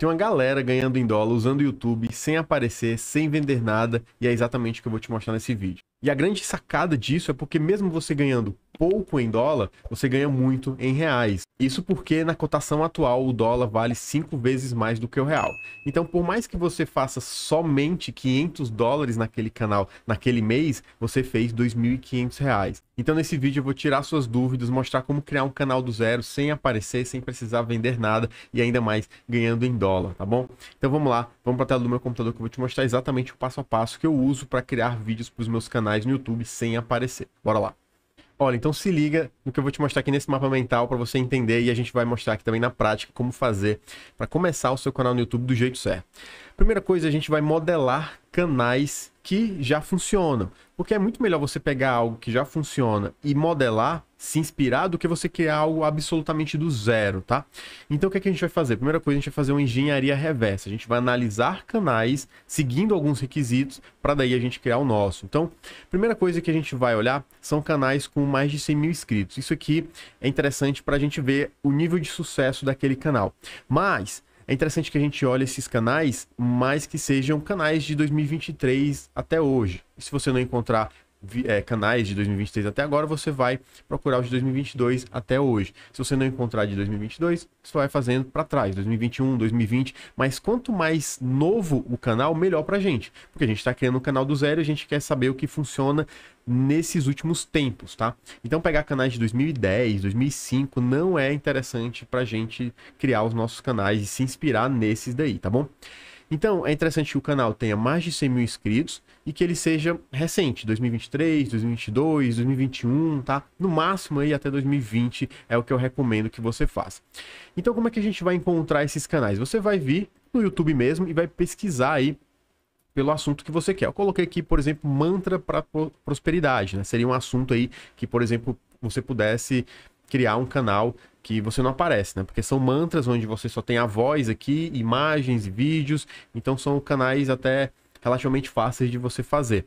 Tem uma galera ganhando em dólar usando o YouTube sem aparecer, sem vender nada, e é exatamente o que eu vou te mostrar nesse vídeo. E a grande sacada disso é porque mesmo você ganhando pouco em dólar, você ganha muito em reais. Isso porque na cotação atual o dólar vale 5 vezes mais do que o real. Então, por mais que você faça somente 500 dólares naquele canal naquele mês, você fez 2.500 reais. Então, nesse vídeo eu vou tirar suas dúvidas, mostrar como criar um canal do zero sem aparecer, sem precisar vender nada e ainda mais ganhando em dólar, tá bom? Então, vamos lá, vamos para a tela do meu computador que eu vou te mostrar exatamente o passo a passo que eu uso para criar vídeos para os meus canais canais no YouTube sem aparecer. Bora lá. Olha, então se liga no que eu vou te mostrar aqui nesse mapa mental para você entender e a gente vai mostrar aqui também na prática como fazer para começar o seu canal no YouTube do jeito certo. Primeira coisa, a gente vai modelar canais que já funcionam. Porque é muito melhor você pegar algo que já funciona e modelar, se inspirar, do que você criar algo absolutamente do zero, tá? Então o que, é que a gente vai fazer? Primeira coisa, a gente vai fazer uma engenharia reversa. A gente vai analisar canais seguindo alguns requisitos para daí a gente criar o nosso. Então, primeira coisa que a gente vai olhar são canais com mais de 100 mil inscritos. Isso aqui é interessante para a gente ver o nível de sucesso daquele canal. Mas é interessante que a gente olhe esses canais, mas que sejam canais de 2023 até hoje. E se você não encontrar é, canais de 2023 até agora, você vai procurar os de 2022 até hoje. Se você não encontrar de 2022, você vai fazendo para trás, 2021, 2020. Mas quanto mais novo o canal, melhor para gente, porque a gente está criando um canal do zero, e a gente quer saber o que funciona nesses últimos tempos, tá? Então pegar canais de 2010, 2005 não é interessante para gente criar os nossos canais e se inspirar nesses daí, tá bom? Então, é interessante que o canal tenha mais de 100 mil inscritos e que ele seja recente, 2023, 2022, 2021, tá? No máximo aí até 2020 é o que eu recomendo que você faça. Então, como é que a gente vai encontrar esses canais? Você vai vir no YouTube mesmo e vai pesquisar aí pelo assunto que você quer. Eu coloquei aqui, por exemplo, mantra para prosperidade, né? Seria um assunto aí que, por exemplo, você pudesse criar um canal que você não aparece, né? Porque são mantras onde você só tem a voz aqui, imagens, vídeos, então são canais até relativamente fáceis de você fazer.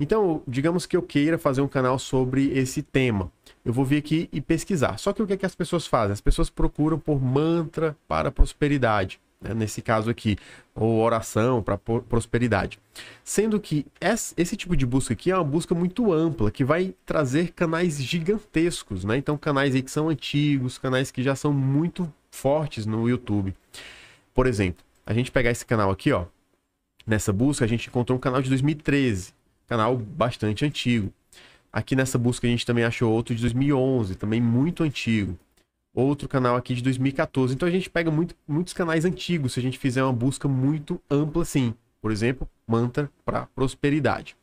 Então, digamos que eu queira fazer um canal sobre esse tema. Eu vou vir aqui e pesquisar. Só que o que, é que as pessoas fazem? As pessoas procuram por mantra para prosperidade né? nesse caso aqui, ou oração para prosperidade. Sendo que esse tipo de busca aqui é uma busca muito ampla, que vai trazer canais gigantescos, né? Então, canais que são antigos, canais que já são muito fortes no YouTube. Por exemplo, a gente pegar esse canal aqui, ó, nessa busca, a gente encontrou um canal de 2013, canal bastante antigo. Aqui nessa busca a gente também achou outro de 2011, também muito antigo outro canal aqui de 2014. Então a gente pega muito, muitos canais antigos se a gente fizer uma busca muito ampla assim. Por exemplo, mantra para prosperidade.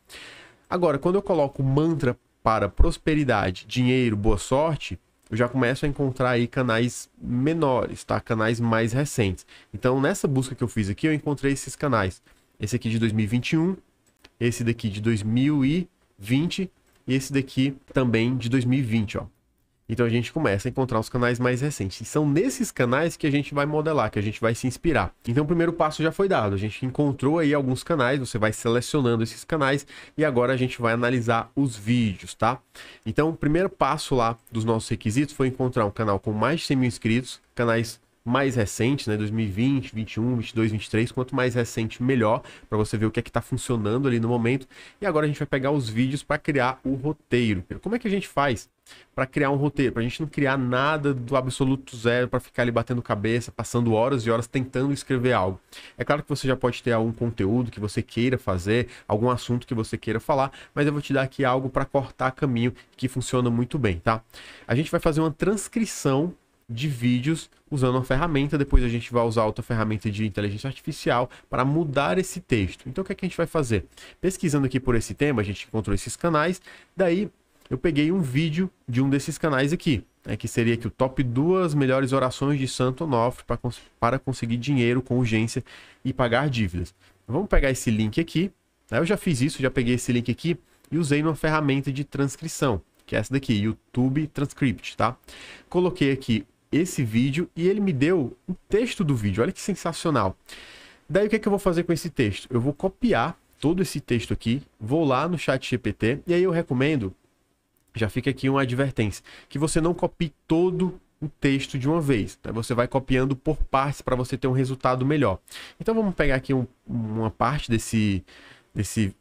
Agora, quando eu coloco mantra para prosperidade, dinheiro, boa sorte, eu já começo a encontrar aí canais menores, tá? Canais mais recentes. Então, nessa busca que eu fiz aqui, eu encontrei esses canais. Esse aqui de 2021, esse daqui de 2020 e esse daqui também de 2020, ó. Então a gente começa a encontrar os canais mais recentes. E são nesses canais que a gente vai modelar, que a gente vai se inspirar. Então o primeiro passo já foi dado. A gente encontrou aí alguns canais, você vai selecionando esses canais e agora a gente vai analisar os vídeos, tá? Então o primeiro passo lá dos nossos requisitos foi encontrar um canal com mais de 100 mil inscritos, canais mais recente, né, 2020, 21, 22, 23, quanto mais recente melhor, para você ver o que é que tá funcionando ali no momento. E agora a gente vai pegar os vídeos para criar o roteiro. Como é que a gente faz para criar um roteiro? Para a gente não criar nada do absoluto zero para ficar ali batendo cabeça, passando horas e horas tentando escrever algo. É claro que você já pode ter algum conteúdo que você queira fazer, algum assunto que você queira falar, mas eu vou te dar aqui algo para cortar caminho que funciona muito bem, tá? A gente vai fazer uma transcrição de vídeos usando uma ferramenta. Depois a gente vai usar outra ferramenta de inteligência artificial para mudar esse texto. Então o que, é que a gente vai fazer? Pesquisando aqui por esse tema, a gente encontrou esses canais. Daí eu peguei um vídeo de um desses canais aqui, é que seria que o top duas melhores orações de Santo Onofre para, para conseguir dinheiro com urgência e pagar dívidas. Vamos pegar esse link aqui. Né, eu já fiz isso, já peguei esse link aqui e usei uma ferramenta de transcrição, que é essa daqui, YouTube Transcript, tá? Coloquei aqui esse vídeo e ele me deu o um texto do vídeo. Olha que sensacional. Daí o que, é que eu vou fazer com esse texto? Eu vou copiar todo esse texto aqui, vou lá no chat GPT e aí eu recomendo, já fica aqui uma advertência, que você não copie todo o texto de uma vez. Tá? Você vai copiando por partes para você ter um resultado melhor. Então vamos pegar aqui um, uma parte desse, desse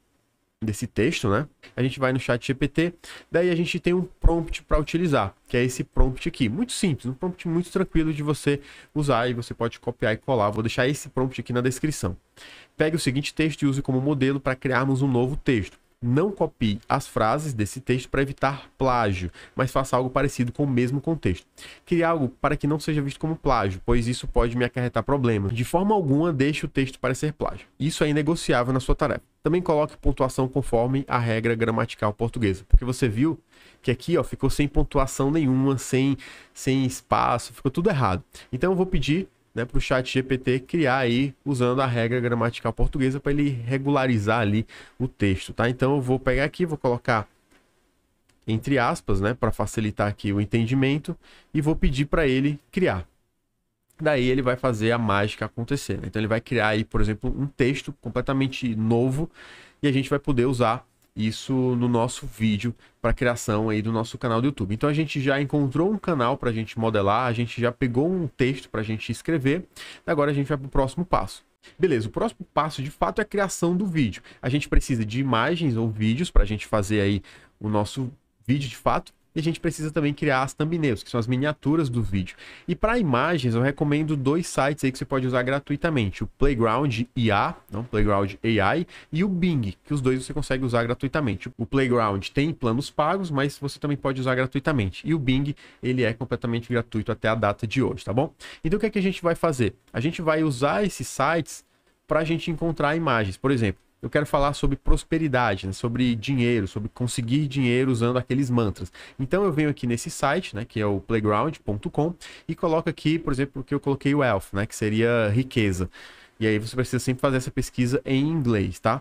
desse texto, né? A gente vai no chat GPT, daí a gente tem um prompt para utilizar, que é esse prompt aqui, muito simples, um prompt muito tranquilo de você usar e você pode copiar e colar. Vou deixar esse prompt aqui na descrição. Pegue o seguinte texto e use como modelo para criarmos um novo texto. Não copie as frases desse texto para evitar plágio, mas faça algo parecido com o mesmo contexto. Crie algo para que não seja visto como plágio, pois isso pode me acarretar problemas. De forma alguma, deixe o texto parecer plágio. Isso é negociável na sua tarefa. Também coloque pontuação conforme a regra gramatical portuguesa, porque você viu que aqui ó, ficou sem pontuação nenhuma, sem, sem espaço, ficou tudo errado. Então eu vou pedir né, para o chat GPT criar aí, usando a regra gramatical portuguesa, para ele regularizar ali o texto, tá? Então eu vou pegar aqui, vou colocar entre aspas, né, para facilitar aqui o entendimento, e vou pedir para ele criar. Daí ele vai fazer a mágica acontecer. Né? Então ele vai criar aí, por exemplo, um texto completamente novo e a gente vai poder usar isso no nosso vídeo para criação aí do nosso canal do YouTube. Então a gente já encontrou um canal para a gente modelar, a gente já pegou um texto para a gente escrever. Agora a gente vai para o próximo passo. Beleza, o próximo passo de fato é a criação do vídeo. A gente precisa de imagens ou vídeos para a gente fazer aí o nosso vídeo de fato. E a gente precisa também criar as thumbnails, que são as miniaturas do vídeo. E para imagens, eu recomendo dois sites aí que você pode usar gratuitamente: o Playground IA, não, Playground AI, e o Bing, que os dois você consegue usar gratuitamente. O Playground tem planos pagos, mas você também pode usar gratuitamente. E o Bing, ele é completamente gratuito até a data de hoje, tá bom? Então o que, é que a gente vai fazer? A gente vai usar esses sites para a gente encontrar imagens. Por exemplo, eu quero falar sobre prosperidade, né? sobre dinheiro, sobre conseguir dinheiro usando aqueles mantras. Então eu venho aqui nesse site, né, que é o playground.com, e coloco aqui, por exemplo, que eu coloquei o wealth, né, que seria riqueza. E aí você precisa sempre fazer essa pesquisa em inglês, tá?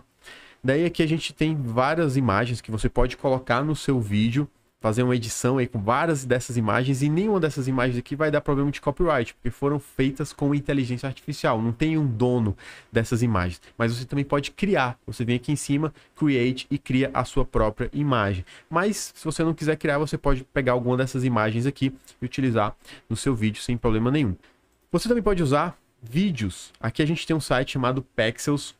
Daí aqui a gente tem várias imagens que você pode colocar no seu vídeo fazer uma edição aí com várias dessas imagens e nenhuma dessas imagens aqui vai dar problema de copyright, porque foram feitas com inteligência artificial, não tem um dono dessas imagens. Mas você também pode criar, você vem aqui em cima, create e cria a sua própria imagem. Mas se você não quiser criar, você pode pegar alguma dessas imagens aqui e utilizar no seu vídeo sem problema nenhum. Você também pode usar vídeos. Aqui a gente tem um site chamado Pexels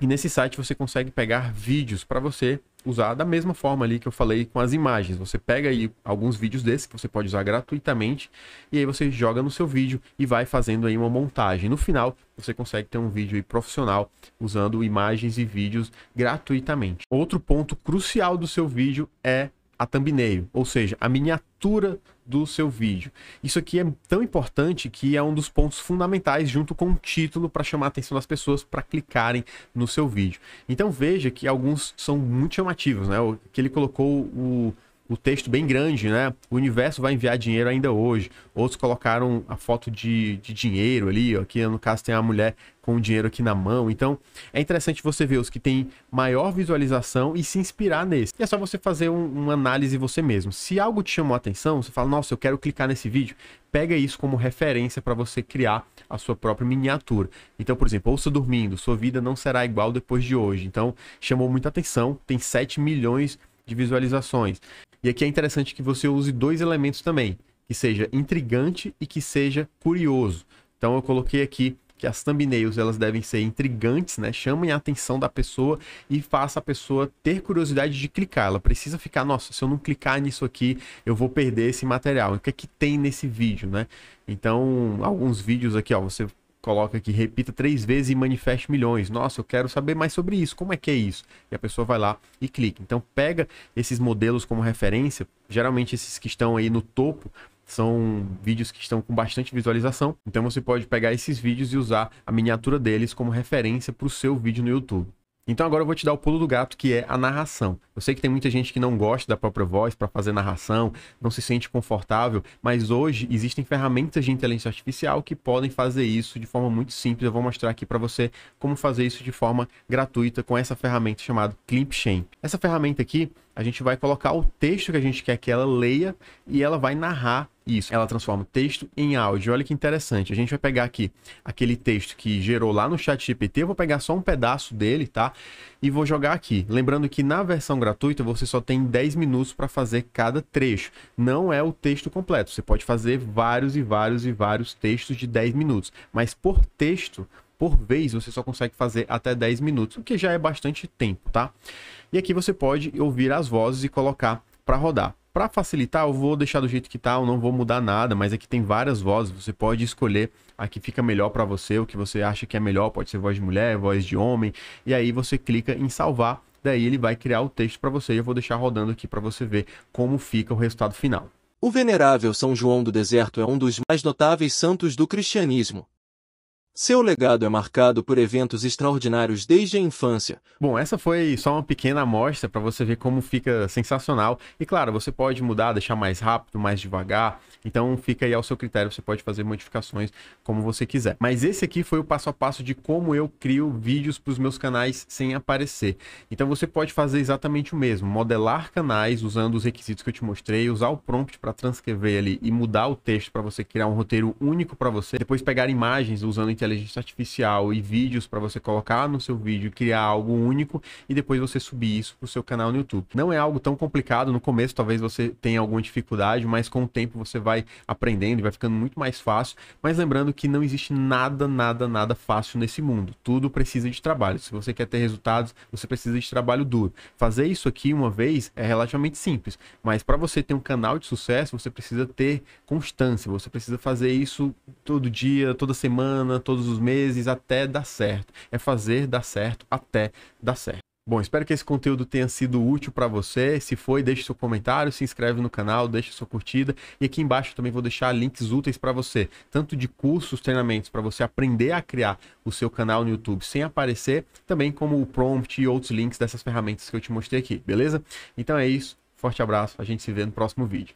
e nesse site você consegue pegar vídeos para você usar da mesma forma ali que eu falei com as imagens. Você pega aí alguns vídeos desses que você pode usar gratuitamente e aí você joga no seu vídeo e vai fazendo aí uma montagem. No final, você consegue ter um vídeo profissional usando imagens e vídeos gratuitamente. Outro ponto crucial do seu vídeo é a thumbnail, ou seja, a miniatura do seu vídeo. Isso aqui é tão importante que é um dos pontos fundamentais junto com o título para chamar a atenção das pessoas para clicarem no seu vídeo. Então veja que alguns são muito chamativos, né? O que ele colocou o o texto bem grande, né? O universo vai enviar dinheiro ainda hoje. Outros colocaram a foto de, de dinheiro ali, ó. Aqui no caso tem a mulher com o dinheiro aqui na mão. Então é interessante você ver os que têm maior visualização e se inspirar nesse. E é só você fazer um, uma análise você mesmo. Se algo te chamou a atenção, você fala, nossa, eu quero clicar nesse vídeo. Pega isso como referência para você criar a sua própria miniatura. Então, por exemplo, ouça dormindo, sua vida não será igual depois de hoje. Então, chamou muita atenção, tem 7 milhões de de visualizações. E aqui é interessante que você use dois elementos também, que seja intrigante e que seja curioso. Então eu coloquei aqui que as thumbnails elas devem ser intrigantes, né? Chamem a atenção da pessoa e faça a pessoa ter curiosidade de clicar. Ela precisa ficar, nossa, se eu não clicar nisso aqui, eu vou perder esse material. O que é que tem nesse vídeo, né? Então, alguns vídeos aqui, ó, você coloca aqui, repita três vezes e manifeste milhões. Nossa, eu quero saber mais sobre isso. Como é que é isso? E a pessoa vai lá e clica. Então, pega esses modelos como referência. Geralmente, esses que estão aí no topo são vídeos que estão com bastante visualização. Então, você pode pegar esses vídeos e usar a miniatura deles como referência para o seu vídeo no YouTube. Então agora eu vou te dar o pulo do gato, que é a narração. Eu sei que tem muita gente que não gosta da própria voz para fazer narração, não se sente confortável, mas hoje existem ferramentas de inteligência artificial que podem fazer isso de forma muito simples. Eu vou mostrar aqui para você como fazer isso de forma gratuita com essa ferramenta chamada Clipchamp. Essa ferramenta aqui a gente vai colocar o texto que a gente quer que ela leia e ela vai narrar isso. Ela transforma o texto em áudio. Olha que interessante. A gente vai pegar aqui aquele texto que gerou lá no chat GPT, eu vou pegar só um pedaço dele, tá? E vou jogar aqui. Lembrando que na versão gratuita você só tem 10 minutos para fazer cada trecho. Não é o texto completo. Você pode fazer vários e vários e vários textos de 10 minutos, mas por texto por vez, você só consegue fazer até 10 minutos, o que já é bastante tempo, tá? E aqui você pode ouvir as vozes e colocar para rodar. Para facilitar, eu vou deixar do jeito que tá, eu não vou mudar nada, mas aqui tem várias vozes, você pode escolher a que fica melhor para você, o que você acha que é melhor, pode ser voz de mulher, voz de homem, e aí você clica em salvar, daí ele vai criar o texto para você, e eu vou deixar rodando aqui para você ver como fica o resultado final. O venerável São João do Deserto é um dos mais notáveis santos do cristianismo. Seu legado é marcado por eventos extraordinários desde a infância. Bom, essa foi só uma pequena amostra para você ver como fica sensacional. E claro, você pode mudar, deixar mais rápido, mais devagar. Então fica aí ao seu critério, você pode fazer modificações como você quiser. Mas esse aqui foi o passo a passo de como eu crio vídeos para os meus canais sem aparecer. Então você pode fazer exatamente o mesmo, modelar canais usando os requisitos que eu te mostrei, usar o prompt para transcrever ali e mudar o texto para você criar um roteiro único para você, depois pegar imagens usando inteligência artificial e vídeos para você colocar no seu vídeo, criar algo único e depois você subir isso para o seu canal no YouTube. Não é algo tão complicado, no começo talvez você tenha alguma dificuldade, mas com o tempo você vai aprendendo e vai ficando muito mais fácil. Mas lembrando que não existe nada, nada, nada fácil nesse mundo. Tudo precisa de trabalho. Se você quer ter resultados, você precisa de trabalho duro. Fazer isso aqui uma vez é relativamente simples, mas para você ter um canal de sucesso, você precisa ter constância, você precisa fazer isso todo dia, toda semana, todos os meses até dar certo. É fazer dar certo até dar certo. Bom, espero que esse conteúdo tenha sido útil para você. Se foi, deixe seu comentário, se inscreve no canal, deixe sua curtida e aqui embaixo também vou deixar links úteis para você, tanto de cursos, treinamentos para você aprender a criar o seu canal no YouTube sem aparecer, também como o prompt e outros links dessas ferramentas que eu te mostrei aqui, beleza? Então é isso. Forte abraço, a gente se vê no próximo vídeo.